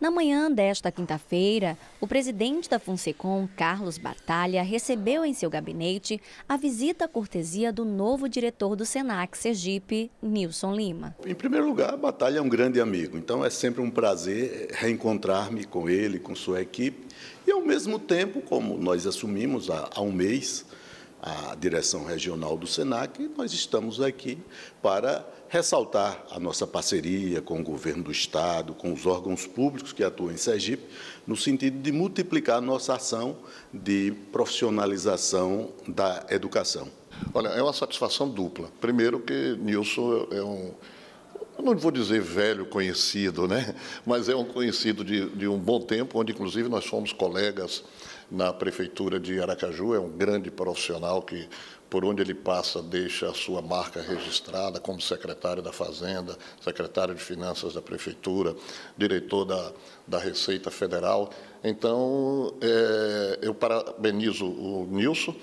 Na manhã desta quinta-feira, o presidente da Funsecom, Carlos Batalha, recebeu em seu gabinete a visita cortesia do novo diretor do Senac Sergipe, Nilson Lima. Em primeiro lugar, Batalha é um grande amigo, então é sempre um prazer reencontrar-me com ele, com sua equipe. E, ao mesmo tempo, como nós assumimos há um mês, à direção regional do SENAC, nós estamos aqui para ressaltar a nossa parceria com o governo do Estado, com os órgãos públicos que atuam em Sergipe, no sentido de multiplicar a nossa ação de profissionalização da educação. Olha, é uma satisfação dupla. Primeiro que Nilson é um eu não vou dizer velho conhecido, né? mas é um conhecido de, de um bom tempo, onde inclusive nós fomos colegas na prefeitura de Aracaju, é um grande profissional que por onde ele passa, deixa a sua marca registrada como secretário da Fazenda, secretário de Finanças da Prefeitura, diretor da, da Receita Federal. Então, é, eu parabenizo o Nilson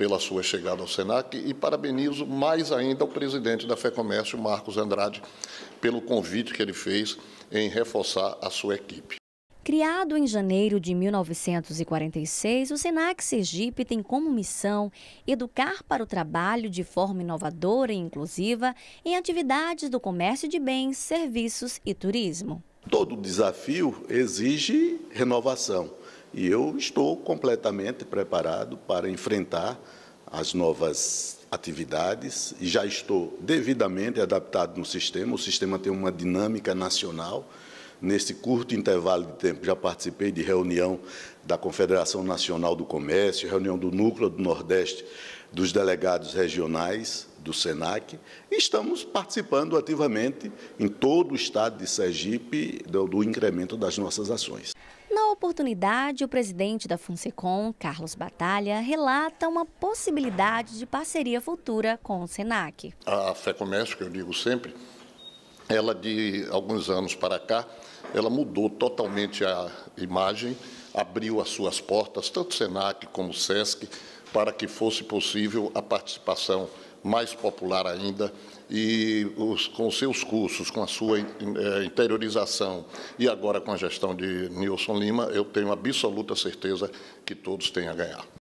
pela sua chegada ao SENAC e parabenizo mais ainda o presidente da FEComércio, Marcos Andrade, pelo convite que ele fez em reforçar a sua equipe. Criado em janeiro de 1946, o Senac Sergipe tem como missão educar para o trabalho de forma inovadora e inclusiva em atividades do comércio de bens, serviços e turismo. Todo desafio exige renovação. E eu estou completamente preparado para enfrentar as novas atividades, e já estou devidamente adaptado no sistema, o sistema tem uma dinâmica nacional. Nesse curto intervalo de tempo, já participei de reunião da Confederação Nacional do Comércio, reunião do Núcleo do Nordeste dos delegados regionais do SENAC, e estamos participando ativamente em todo o estado de Sergipe do, do incremento das nossas ações. Na oportunidade, o presidente da FUNSECOM, Carlos Batalha, relata uma possibilidade de parceria futura com o SENAC. A comércio que eu digo sempre, ela de alguns anos para cá, ela mudou totalmente a imagem, abriu as suas portas, tanto o SENAC como o SESC, para que fosse possível a participação mais popular ainda, e os, com seus cursos, com a sua é, interiorização e agora com a gestão de Nilson Lima, eu tenho absoluta certeza que todos têm a ganhar.